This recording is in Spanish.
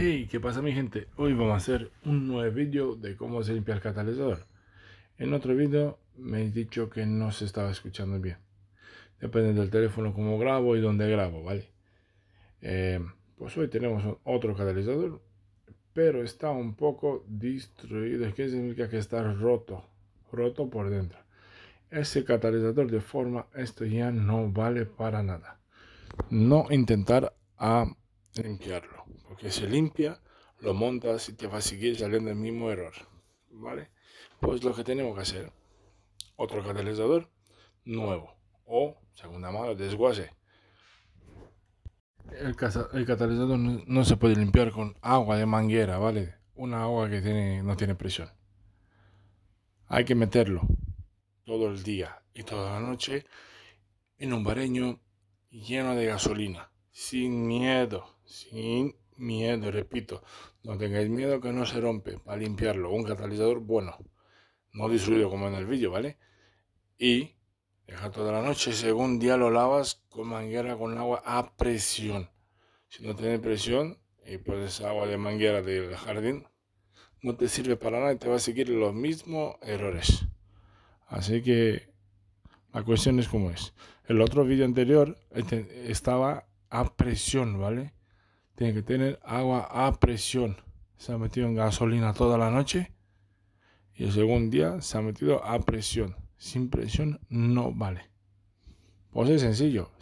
Hey, ¿qué pasa mi gente? Hoy vamos a hacer un nuevo vídeo de cómo se limpia el catalizador. En otro vídeo me he dicho que no se estaba escuchando bien. Depende del teléfono cómo grabo y dónde grabo, ¿vale? Eh, pues hoy tenemos otro catalizador, pero está un poco destruido. que significa que está roto? Roto por dentro. Ese catalizador de forma, esto ya no vale para nada. No intentar a limpiarlo. Porque se limpia, lo montas y te va a seguir saliendo el mismo error. ¿Vale? Pues lo que tenemos que hacer, otro catalizador nuevo o segunda mano, desguace. El, catalizador no, se puede limpiar con agua de manguera, ¿vale? Una agua que tiene, no tiene presión. Hay que meterlo todo el día y toda la noche en un bareño lleno de gasolina, sin miedo sin miedo, repito, no tengáis miedo que no se rompe, para limpiarlo, un catalizador bueno, no disuelve como en el vídeo, ¿vale? Y deja toda la noche, según día lo lavas con manguera con agua a presión. Si no tiene presión y pones agua de manguera del jardín, no te sirve para nada y te va a seguir los mismos errores. Así que la cuestión es como es. El otro vídeo anterior este, estaba a presión, ¿vale? tiene que tener agua a presión. Se ha metido en gasolina toda la noche y el segundo día se ha metido a presión. Sin presión no vale. Pues es sencillo.